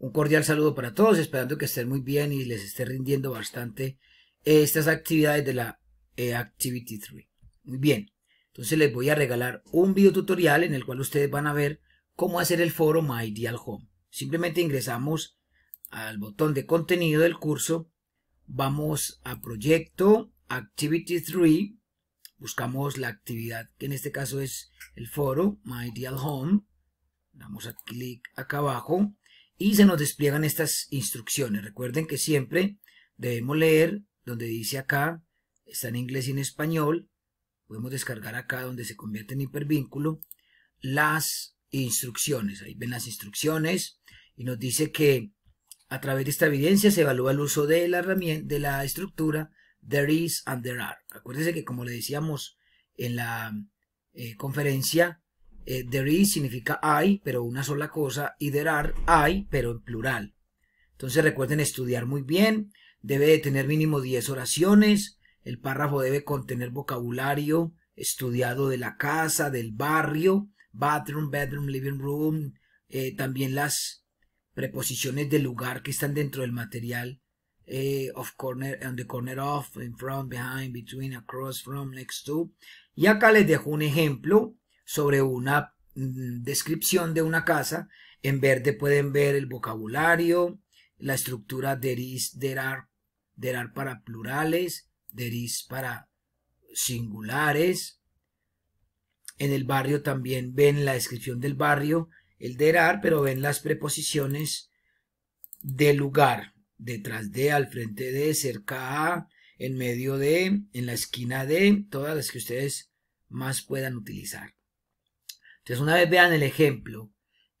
Un cordial saludo para todos, esperando que estén muy bien y les esté rindiendo bastante eh, estas actividades de la eh, Activity 3. Muy bien, entonces les voy a regalar un video tutorial en el cual ustedes van a ver cómo hacer el foro My Ideal Home. Simplemente ingresamos al botón de contenido del curso, vamos a proyecto Activity 3, buscamos la actividad que en este caso es el foro My Ideal Home, damos a clic acá abajo, y se nos despliegan estas instrucciones. Recuerden que siempre debemos leer donde dice acá, está en inglés y en español. Podemos descargar acá donde se convierte en hipervínculo las instrucciones. Ahí ven las instrucciones y nos dice que a través de esta evidencia se evalúa el uso de la herramienta, de la estructura there is and there are. Acuérdense que como le decíamos en la eh, conferencia eh, there is significa hay, pero una sola cosa, y there are hay, pero en plural. Entonces recuerden estudiar muy bien, debe de tener mínimo 10 oraciones, el párrafo debe contener vocabulario estudiado de la casa, del barrio, bathroom, bedroom, living room, eh, también las preposiciones de lugar que están dentro del material eh, of corner, on the corner of, in front, behind, between, across, from, next to. Y acá les dejo un ejemplo sobre una mm, descripción de una casa. En verde pueden ver el vocabulario, la estructura deris, derar. Derar para plurales, Deris para singulares. En el barrio también ven la descripción del barrio, el derar. pero ven las preposiciones de lugar, detrás de, al frente de, cerca a, en medio de, en la esquina de, todas las que ustedes más puedan utilizar. Entonces, una vez vean el ejemplo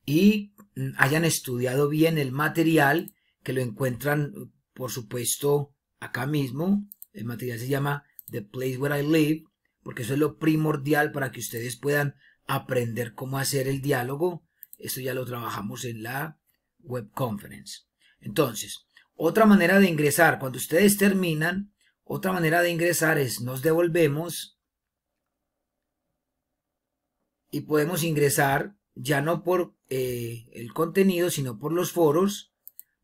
y mm, hayan estudiado bien el material, que lo encuentran, por supuesto, acá mismo. El material se llama The Place Where I Live, porque eso es lo primordial para que ustedes puedan aprender cómo hacer el diálogo. Esto ya lo trabajamos en la web conference. Entonces, otra manera de ingresar, cuando ustedes terminan, otra manera de ingresar es nos devolvemos y podemos ingresar ya no por eh, el contenido, sino por los foros.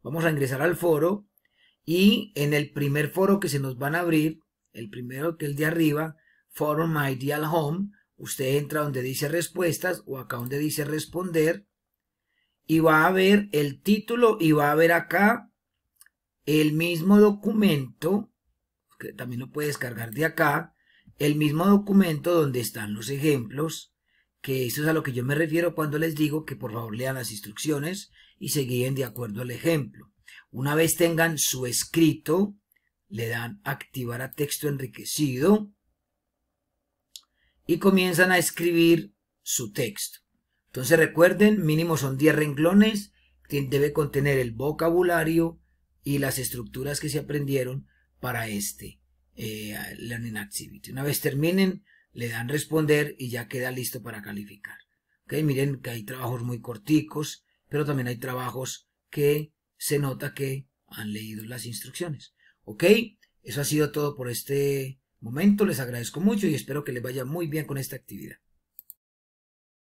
Vamos a ingresar al foro y en el primer foro que se nos van a abrir, el primero que el de arriba, Forum Ideal Home, usted entra donde dice respuestas o acá donde dice responder y va a ver el título y va a ver acá el mismo documento, que también lo puede descargar de acá, el mismo documento donde están los ejemplos que eso es a lo que yo me refiero cuando les digo que por favor lean las instrucciones y se guíen de acuerdo al ejemplo. Una vez tengan su escrito, le dan activar a texto enriquecido y comienzan a escribir su texto. Entonces recuerden, mínimo son 10 renglones, debe contener el vocabulario y las estructuras que se aprendieron para este eh, Learning Activity. Una vez terminen, le dan responder y ya queda listo para calificar. ¿Ok? Miren que hay trabajos muy corticos, pero también hay trabajos que se nota que han leído las instrucciones. ¿Ok? Eso ha sido todo por este momento. Les agradezco mucho y espero que les vaya muy bien con esta actividad.